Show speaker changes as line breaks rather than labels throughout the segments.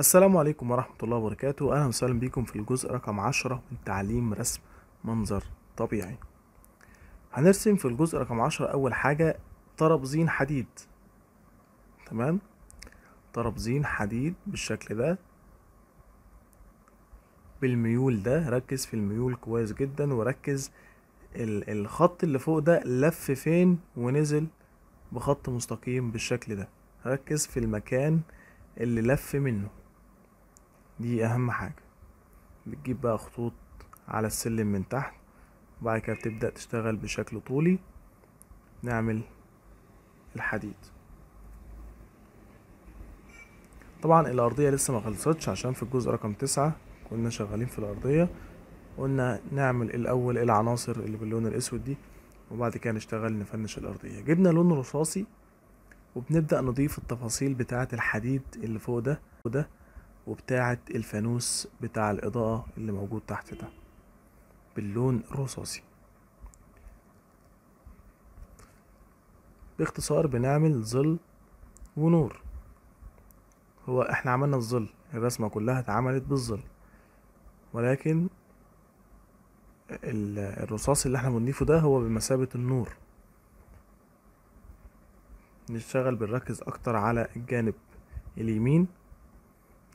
السلام عليكم ورحمة الله وبركاته أهلا وسهلا بكم في الجزء رقم عشرة من تعليم رسم منظر طبيعي هنرسم في الجزء رقم عشرة أول حاجة طرابزين حديد تمام طرابزين حديد بالشكل ده بالميول ده ركز في الميول كويس جدا وركز الخط اللي فوق ده لف فين ونزل بخط مستقيم بالشكل ده ركز في المكان اللي لف منه دي اهم حاجة بتجيب بقى خطوط على السلم من تحت وبعد كده بتبدأ تشتغل بشكل طولي نعمل الحديد طبعا الارضية لسه ما خلصتش عشان في الجزء رقم تسعة كنا شغالين في الارضية قلنا نعمل الاول العناصر اللي باللون الاسود دي وبعد كده نشتغل نفنش الارضية جبنا لون رصاصي وبنبدأ نضيف التفاصيل بتاعة الحديد اللي فوق ده وده وبتاعة الفانوس بتاع الإضاءة اللي موجود تحت ده باللون الرصاصي باختصار بنعمل ظل ونور هو احنا عملنا الظل الرسمة كلها اتعملت بالظل ولكن الرصاص اللي احنا بنضيفه ده هو بمثابة النور نشتغل بنركز اكتر على الجانب اليمين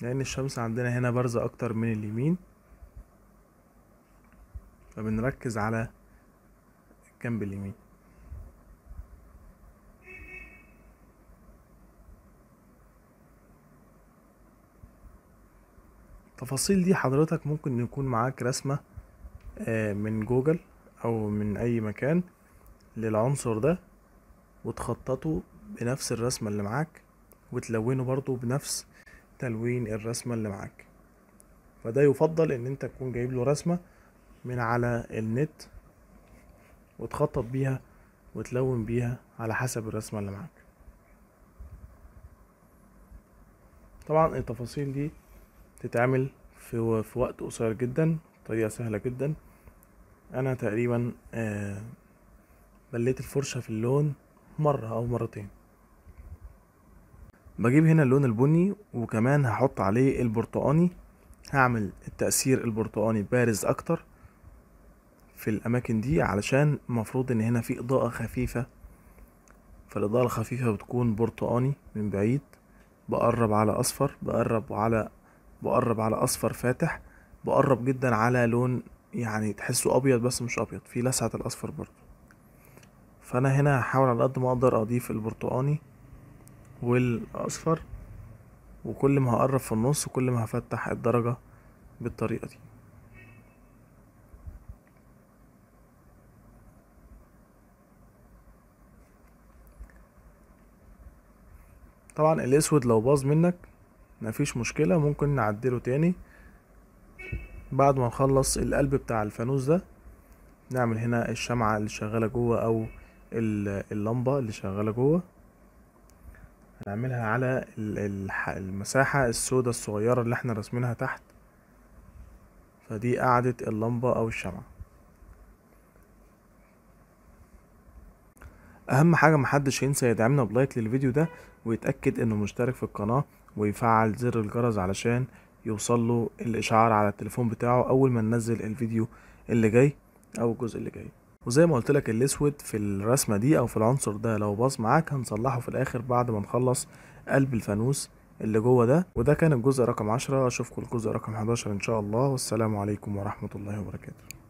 لان الشمس عندنا هنا بارزة اكتر من اليمين فبنركز على الجنب اليمين التفاصيل دي حضرتك ممكن يكون معاك رسمة آه، من جوجل او من اي مكان للعنصر ده وتخططه بنفس الرسمة اللي معاك وتلونه برضو بنفس تلوين الرسمة اللي معاك فده يفضل ان انت تكون جايب له رسمة من على النت وتخطط بيها وتلون بيها على حسب الرسمة اللي معاك طبعا التفاصيل دي تتعمل في, في وقت قصير جدا طريقة سهلة جدا انا تقريبا آه بليت الفرشة في اللون مرة او مرتين بجيب هنا اللون البني وكمان هحط عليه البرتقاني هعمل التأثير البرتقاني بارز اكتر في الاماكن دي علشان المفروض ان هنا في اضاءة خفيفة فالاضاءة الخفيفة بتكون برتقاني من بعيد بقرب على اصفر بقرب على بقرب على اصفر فاتح بقرب جدا على لون يعني تحسه ابيض بس مش ابيض في لسعة الاصفر برضه فانا هنا هحاول على قد ما اقدر اضيف البرتقاني والاصفر وكل ما هقرب في النص كل ما هفتح الدرجة بالطريقة دي طبعا الاسود لو باظ منك مفيش مشكلة ممكن نعدله تاني بعد ما نخلص القلب بتاع الفانوس ده نعمل هنا الشمعة اللي شغالة جوه او اللمبة اللي شغالة جوه هنعملها على المساحة السوداء الصغيرة اللي احنا رسمينها تحت فدي قاعدة اللمبة او الشمعة اهم حاجة محدش ينسى يدعمنا بلايك للفيديو ده ويتأكد انه مشترك في القناة ويفعل زر الجرس علشان يوصله الاشعار على التليفون بتاعه اول ما ننزل الفيديو اللي جاي او الجزء اللي جاي وزي ما قلت لك الاسود في الرسمه دي او في العنصر ده لو باظ معاك هنصلحه في الاخر بعد ما نخلص قلب الفانوس اللي جوه ده وده كان الجزء رقم 10 اشوفكم الجزء رقم 11 ان شاء الله والسلام عليكم ورحمه الله وبركاته